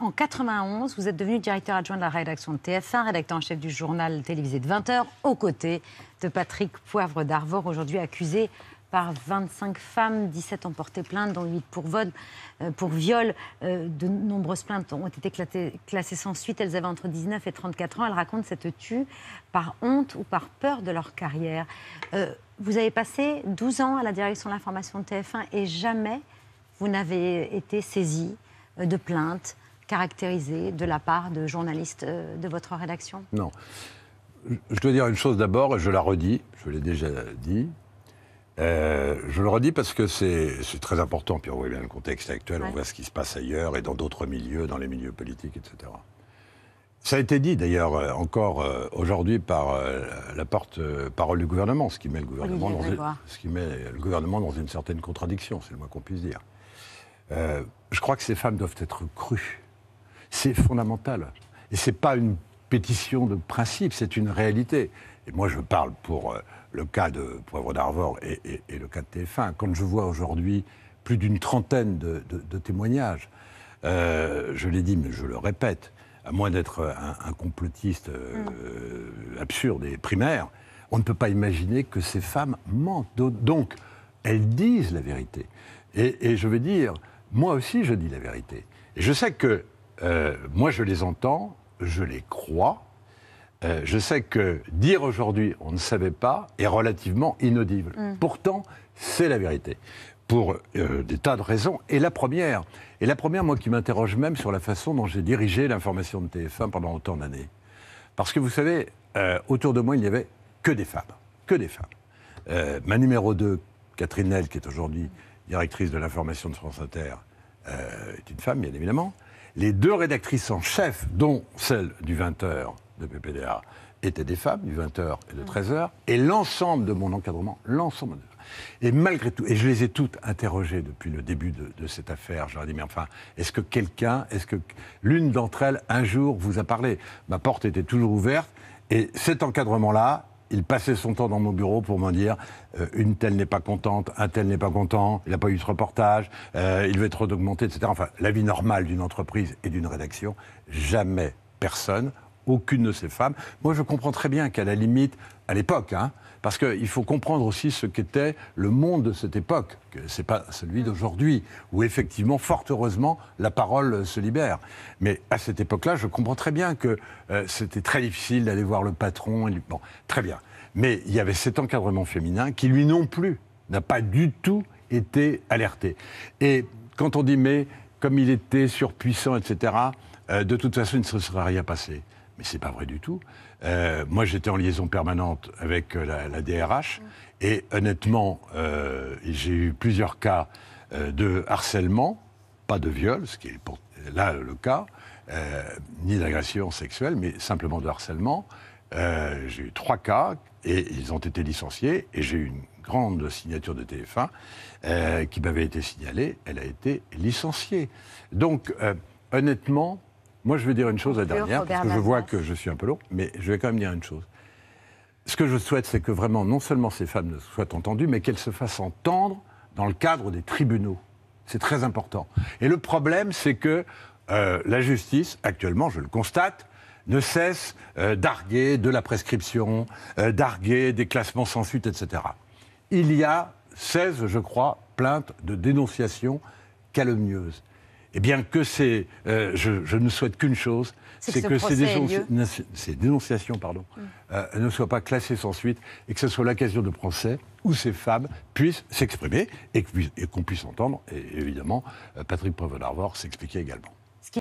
En 91, vous êtes devenu directeur adjoint de la rédaction de TF1, rédacteur en chef du journal télévisé de 20h, aux côtés de Patrick Poivre d'Arvor, aujourd'hui accusé par 25 femmes, 17 ont porté plainte, dont 8 pour, vote, euh, pour viol. Euh, de nombreuses plaintes ont été classées sans suite. Elles avaient entre 19 et 34 ans. Elles racontent cette tue par honte ou par peur de leur carrière. Euh, vous avez passé 12 ans à la direction de l'information de TF1 et jamais vous n'avez été saisi de plainte de la part de journalistes euh, de votre rédaction Non. Je dois dire une chose d'abord, je la redis, je l'ai déjà dit. Euh, je le redis parce que c'est très important, puis on voit bien le contexte actuel, on voit ce qui se passe ailleurs et dans d'autres milieux, dans les milieux politiques, etc. Ça a été dit d'ailleurs euh, encore aujourd'hui par la porte-parole du gouvernement, ce qui, met le gouvernement dans une, ce qui met le gouvernement dans une certaine contradiction, c'est le moins qu'on puisse dire. je crois que ces femmes doivent être crues c'est fondamental. Et ce n'est pas une pétition de principe, c'est une réalité. Et moi, je parle pour euh, le cas de Poivre d'Arvor et, le cas de TF1. Quand je vois aujourd'hui plus d'une trentaine de, témoignages, euh, je l'ai dit, mais je le répète, à moins d'être un, complotiste euh, mm. absurde et primaire, on ne peut pas imaginer que ces femmes mentent. Donc, elles disent la vérité. Et, et je veux dire, moi aussi, je dis la vérité. Et je sais que euh, moi je les entends, je les crois. Euh, je sais que dire aujourd'hui on ne savait pas est relativement inaudible. Mm. Pourtant, c'est la vérité. Pour euh, des tas de raisons. Et la première, et la première, moi qui m'interroge même sur la façon dont j'ai dirigé l'information de TF1 pendant autant d'années. Parce que vous savez, autour de moi, il n'y avait que des femmes. Que des femmes. ma numéro 2, Catherine Nel, qui est aujourd'hui directrice de l'information de France Inter, est une femme, bien évidemment les deux rédactrices en chef, dont celle du 20h de PPDA, étaient des femmes, du 20h et de 13h, mm. et l'ensemble de mon encadrement, l'ensemble de... Et malgré tout, et je les ai toutes interrogées depuis le début de, cette affaire, je leur ai dit, mais enfin, est-ce que quelqu'un, est-ce que l'une d'entre elles, un jour, vous a parlé Ma porte était toujours ouverte, et cet encadrement-là, il passait son temps dans mon bureau pour me dire euh, une telle n'est pas contente, un tel n'est pas content, il n'a pas eu ce reportage, euh, il veut être augmenté, etc. Enfin, la vie normale d'une entreprise et d'une rédaction, jamais personne aucune de ces femmes. Moi, je comprends très bien qu'à la limite, à l'époque, hein, parce qu'il faut comprendre aussi ce qu'était le monde de cette époque, que ce n'est pas celui d'aujourd'hui, où effectivement, fort heureusement, la parole se libère. Mais à cette époque-là, je comprends très bien que euh, c'était très difficile d'aller voir le patron. Bon, très bien. Mais il y avait cet encadrement féminin qui, lui non plus, n'a pas du tout été alerté. Et quand on dit, mais comme il était surpuissant, etc., euh, de toute façon, il ne se serait rien passé. Mais c'est pas vrai du tout. Euh, moi, j'étais en liaison permanente avec euh, la, DRH mm. et honnêtement, euh, j'ai eu plusieurs cas de harcèlement, pas de viol, ce qui est là le cas, ni d'agression sexuelle, mais simplement de harcèlement. j'ai eu trois cas et ils ont été licenciés et j'ai eu une grande signature de TF1 qui m'avait été signalée. Elle a été licenciée. Donc, honnêtement, moi, je vais dire une chose, la dernière, parce que je vois que je suis un peu long, mais je vais quand même dire une chose. Ce que je souhaite, c'est que vraiment, non seulement ces femmes soient entendues, mais qu'elles se fassent entendre dans le cadre des tribunaux. C'est très important. Et le problème, c'est que euh, la justice, actuellement, je le constate, ne cesse euh, d'arguer de la prescription, euh, d'arguer des classements sans suite, etc. Il y a 16, je crois, plaintes de dénonciation calomnieuses. Eh bien, que c'est. Euh, je, ne souhaite qu'une chose, c'est que, ces, dénonciations pardon, mm. euh, ne soient pas classées sans suite et que ce soit l'occasion de procès où ces femmes puissent s'exprimer et qu'on puisse entendre, et évidemment, euh, Patrick Prevenarvor s'expliquait également.